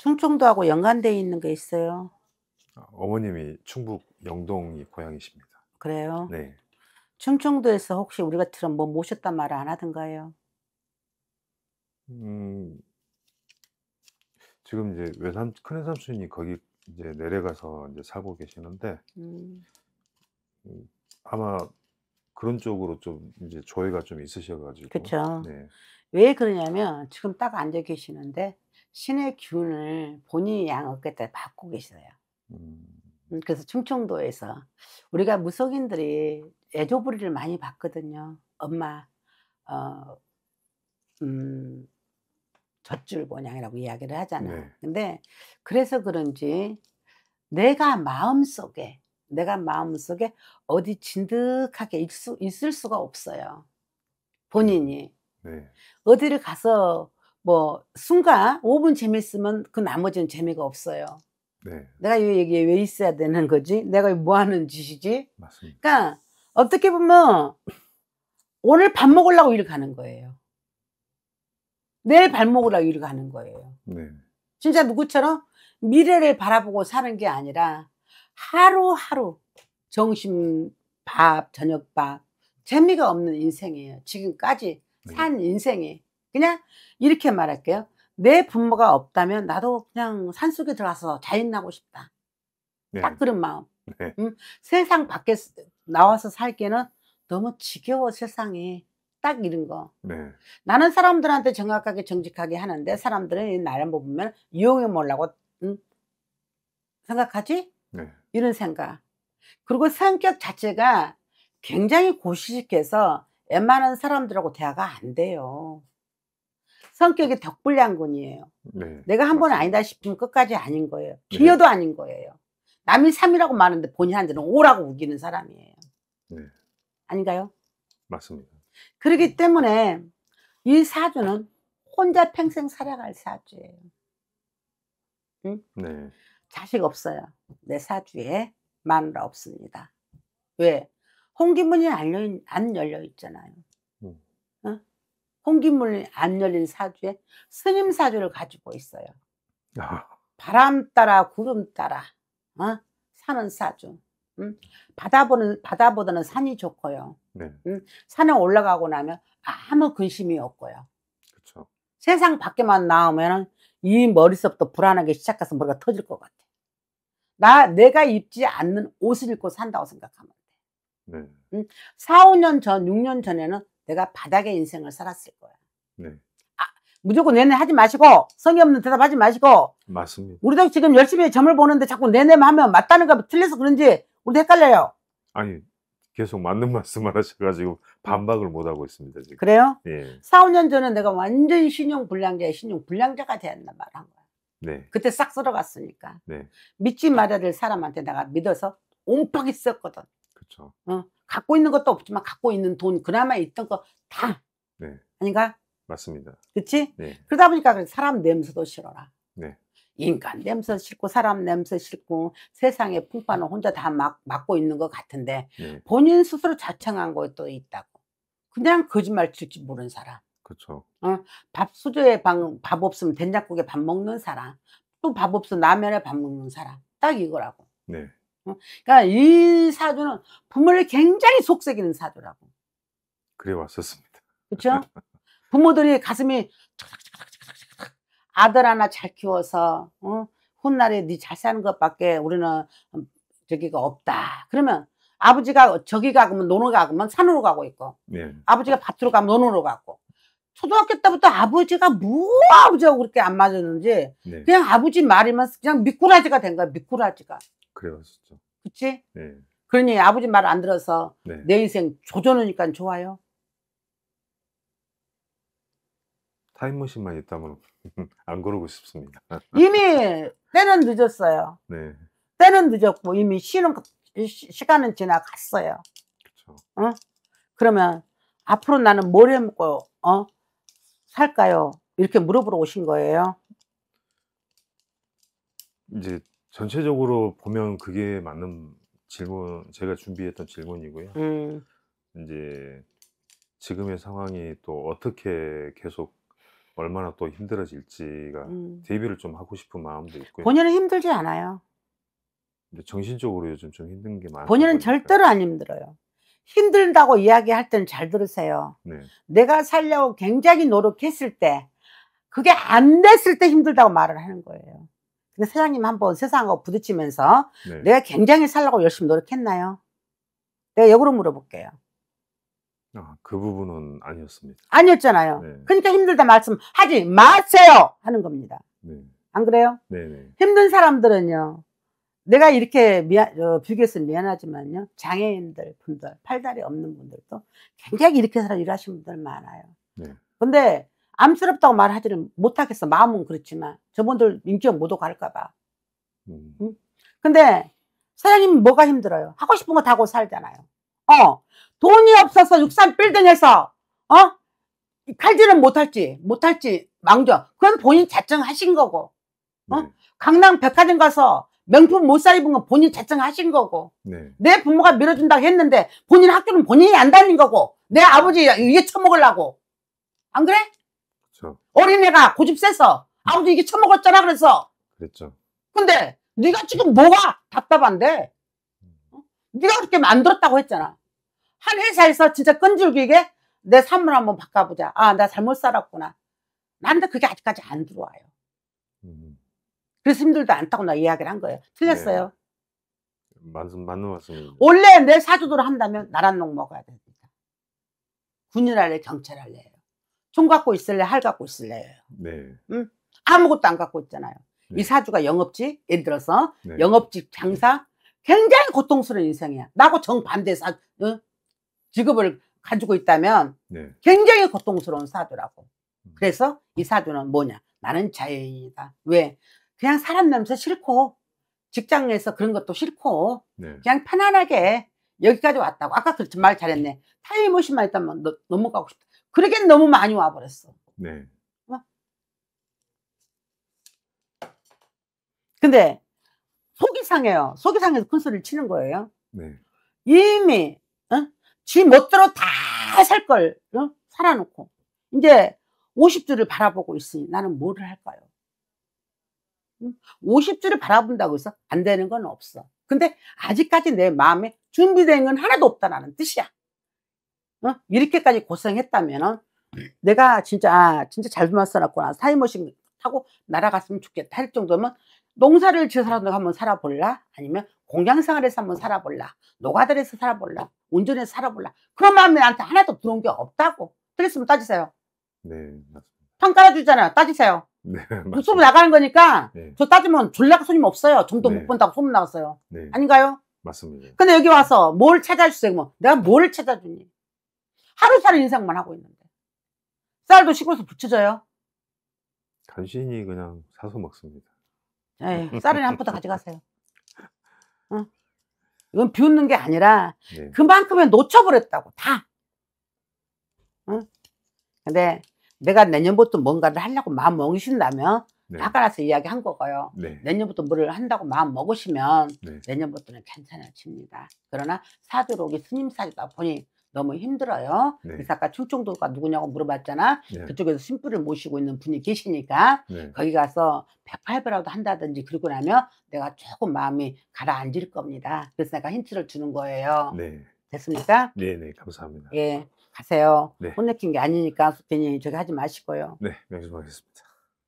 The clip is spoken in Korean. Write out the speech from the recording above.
충청도하고 연관되어 있는 게 있어요. 아, 어머님이 충북 영동이 고향이십니다. 그래요? 네. 충청도에서 혹시 우리 같으면 뭐 모셨단 말을 안 하던가요? 음, 지금 이제 외삼 큰 삼촌이 거기 이제 내려가서 이제 살고 계시는데 음. 음. 아마 그런 쪽으로 좀 이제 조회가 좀 있으셔가지고 그렇죠. 네. 왜 그러냐면 지금 딱 앉아 계시는데 신의 기운을 본인이 음. 양어깨 때 받고 계시요 음. 음. 그래서 충청도에서 우리가 무속인들이 애조부리를 많이 받거든요. 엄마, 어, 음, 젖줄곤양이라고 이야기를 하잖아요. 네. 근데 그래서 그런지 내가 마음속에 내가 마음속에 어디 진득하게 있을, 수가 없어요. 본인이 네. 어디를 가서 뭐 순간 5분 재밌으면 그 나머지는 재미가 없어요. 네. 내가 이얘기에왜 있어야 되는 거지? 내가 뭐 하는 짓이지? 맞습니다. 그러니까 어떻게 보면 오늘 밥 먹으려고 일 가는 거예요. 내일 밥 먹으려고 일 가는 거예요. 네. 진짜 누구처럼 미래를 바라보고 사는 게 아니라 하루하루 정심 밥, 저녁 밥 재미가 없는 인생이에요. 지금까지 산 네. 인생이. 그냥 이렇게 말할게요. 내 부모가 없다면 나도 그냥 산속에 들어가서 자인나고 싶다. 네. 딱 그런 마음. 네. 음, 세상 밖에 나와서 살기에는 너무 지겨워 세상이. 딱 이런 거. 네. 나는 사람들한테 정확하게 정직하게 하는데 사람들은 나를 보면 이용해 몰라고 음, 생각하지? 네. 이런 생각. 그리고 성격 자체가 굉장히 고시식해서 웬만한 사람들하고 대화가 안 돼요. 성격이 덕불량군이에요. 네, 내가 한 번 아니다 싶으면 끝까지 아닌 거예요. 기여도 네. 아닌 거예요. 남이 3이라고 말하는데 본인한테는 5라고 우기는 사람이에요. 네. 아닌가요? 맞습니다. 그렇기 네. 때문에 이 사주는 혼자 평생 살아갈 사주예요. 응? 네. 자식 없어요. 내 사주에 마누라 없습니다. 왜? 홍기문이 안 열려 있잖아요. 홍기문이 안 열린 사주에 스님 사주를 가지고 있어요. 아. 바람 따라 구름 따라 어? 사는 사주. 음? 바다보는 바다보다는 산이 좋고요. 네. 음? 산에 올라가고 나면 아무 근심이 없고요. 그쵸. 세상 밖에만 나오면은 이 머릿속부터 불안하게 시작해서 머리가 터질 것 같아. 나 내가 입지 않는 옷을 입고 산다고 생각하면 돼. 네. 음? 4, 5년 전, 6년 전에는 내가 바닥의 인생을 살았을 거야. 네. 아, 무조건 내내 하지 마시고 성의 없는 대답하지 마시고. 맞습니다. 우리도 지금 열심히 점을 보는데 자꾸 내내 하면 맞다는가 틀려서 그런지 우리도 헷갈려요. 아니 계속 맞는 말씀만 하셔가지고 반박을 못 하고 있습니다 지금. 그래요? 예. 4, 5년 전에 내가 완전 신용 불량자의 신용 불량자가 되었나 말한 거야. 네. 그때 싹 쓸어갔으니까. 네. 믿지 말아야 될 사람한테 내가 믿어서 온팍이 썼거든. 그렇 어? 갖고 있는 것도 없지만 갖고 있는 돈 그나마 있던 거다 네. 아닌가? 맞습니다. 그렇지? 네. 그러다 보니까 사람 냄새도 싫어라. 네. 인간 냄새 싫고 사람 냄새 싫고 세상의 풍파는 혼자 다 막, 막고 있는 것 같은데 네. 본인 스스로 자청한 것도 있다고. 그냥 거짓말 칠줄 모르는 사람. 그렇죠. 어, 밥 수저에 방, 밥 없으면 된장국에 밥 먹는 사람. 또 밥 없으면 라면에 밥 먹는 사람. 딱 이거라고. 네. 어? 그러니까 이 사주는 부모를 굉장히 속색이는 사주라고. 그래 왔었습니다. 그렇죠? 부모들이 가슴이 아들 하나 잘 키워서 어? 훗날에 네잘 사는 것밖에 우리는 음, 저기가 없다. 그러면 아버지가 저기 가면 논으로 가면 산으로 가고 있고 네. 아버지가 밭으로 가면 논으로 가고 초등학교 때부터 아버지가 뭐 아버지하고 그렇게 안 맞았는지 네. 그냥 아버지 말이면 그냥 미꾸라지가 된 거야 미꾸라지가 그래왔었죠. 그치? 네. 그러니 아버지 말 안 들어서 네. 내 인생 조져놓으니까 좋아요. 타임머신만 있다면 안 그러고 싶습니다. 이미 때는 늦었어요. 네. 때는 늦었고 이미 쉬는 시, 간은 지나갔어요. 그렇죠. 어? 그러면 앞으로 나는 뭘 해먹고 어? 살까요? 이렇게 물어보러 오신 거예요. 이제 전체적으로 보면 그게 맞는 질문 제가 준비했던 질문이고요. 음. 이제 지금의 상황이 또 어떻게 계속 얼마나 또 힘들어질지가 음. 대비를 좀 하고 싶은 마음도 있고요. 본인은 힘들지 않아요. 근데 정신적으로 요즘 좀 힘든 게 많아요. 본인은 거니까. 절대로 안 힘들어요. 힘들다고 이야기할 때는 잘 들으세요. 네. 내가 살려고 굉장히 노력했을 때 그게 안 됐을 때 힘들다고 말을 하는 거예요. 근데 사장님 한 번 세상하고 부딪히면서 네. 내가 굉장히 살려고 열심히 노력했나요? 내가 역으로 물어볼게요. 아, 그 부분은 아니었습니다. 아니었잖아요. 네. 그러니까 힘들다 말씀하지 마세요! 하는 겁니다. 네. 안 그래요? 네네. 네. 힘든 사람들은요, 내가 이렇게 미안, 어, 비교해서 미안하지만요, 장애인들 분들, 팔다리 없는 분들도 굉장히 이렇게 살아 일하시는 분들 많아요. 네. 근데 암스럽다고 말하지는 못하겠어. 마음은 그렇지만. 저분들 인기업 못 오고 할까봐. 음. 응? 근데 사장님 뭐가 힘들어요? 하고 싶은 거 다 하고 살잖아요. 어. 돈이 없어서 육산 빌딩에서, 어? 팔지는 못할지, 못할지, 망정. 그건 본인 자정하신 거고. 어? 네. 강남 백화점 가서 명품 못 사 입은 건 본인 자정하신 거고. 네. 내 부모가 밀어준다고 했는데 본인 학교는 본인이 안 다닌 거고. 내 아버지 위에 처먹으려고. 안 그래? 그렇죠. 어린애가 고집 세서 아무도 이게 처먹었잖아 그래서. 그랬죠. 근데 네가 지금 뭐가 답답한데? 음. 어? 네가 그렇게 만들었다고 했잖아. 한 회사에서 진짜 끈질기게 내 삶을 한번 바꿔보자. 아, 나 잘못 살았구나. 나한테 그게 아직까지 안 들어와요. 음. 그래서 힘들도 않다고 나 이야기를 한 거예요. 틀렸어요. 네. 맞는, 맞는 말씀입니다. 원래 내 사주도를 한다면 나란 농 먹어야 됩니다. 군인 할래, 경찰 할래. 돈 갖고 있을래, 할 갖고 있을래. 네. 응? 아무것도 안 갖고 있잖아요. 네. 이 사주가 영업직, 예를 들어서 네. 영업직 장사 굉장히 고통스러운 인생이야. 나하고 정반대 사 응? 직업을 가지고 있다면 네. 굉장히 고통스러운 사주라고. 음. 그래서 이 사주는 뭐냐? 나는 자연인이다. 왜? 그냥 사람 냄새 싫고 직장에서 그런 것도 싫고 네. 그냥 편안하게 여기까지 왔다고. 아까 그말 잘했네. 타임머신만 있다면 넘어가고 싶다. 그러기엔 너무 많이 와버렸어. 네. 근데 속이 상해요. 속이 상해서 큰 소리를 치는 거예요. 네. 이미 어? 지 멋대로 다 살걸 어? 살아놓고 이제 50주를 바라보고 있으니 나는 뭐를 할까요? 50주를 바라본다고 해서 안 되는 건 없어. 근데 아직까지 내 마음에 준비된 건 하나도 없다라는 뜻이야. 어? 이렇게까지 고생했다면은 네. 내가 진짜 아, 진짜 잘만 써놨구나 타임머신 타고 날아갔으면 좋겠다 할 정도면 농사를 지어서라도 한번 살아볼라 아니면 공장생활에서 한번 살아볼라 노가다에서 살아볼라 운전해서 살아볼라 그런 마음이 나한테 하나도 들어온 게 없다고 그랬으면 따지세요 네 맞습니다 판 깔아주잖아요 따지세요 네 맞습니다. 그 소 나가는 거니까 네. 저 따지면 졸라가 손님 없어요 정도 네. 못 본다고 소문 나왔어요 네. 아닌가요? 맞습니다 근데 여기 와서 뭘 찾아주세요 뭐 내가 뭘 찾아주니 하루살 인생만 하고 있는데 쌀도 시어서 부쳐져요. 간신히 그냥 사서 먹습니다. 에쌀이한 포도 가져가세요. 응? 이건 네. 비웃는 게 아니라 네. 그만큼은 놓쳐버렸다고 다. 응? 근데 내가 내년부터 뭔가를 하려고 마음 먹으신다면 네. 아까 나서 이야기한 거고요. 네. 내년부터 뭐를 한다고 마음 먹으시면 네. 내년부터는 괜찮아집니다. 그러나 사주록이 스님 사주다 보니 너무 힘들어요. 네. 그래서 아까 충청도가 누구냐고 물어봤잖아. 네. 그쪽에서 신부를 모시고 있는 분이 계시니까 네. 거기 가서 108배라도 한다든지 그러고 나면 내가 조금 마음이 가라앉을 겁니다. 그래서 내가 힌트를 주는 거예요. 네. 됐습니까? 네, 네, 감사합니다. 예, 가세요. 네. 혼내킨 게 아니니까 괜히 저기 하지 마시고요. 네, 명심하겠습니다. 네,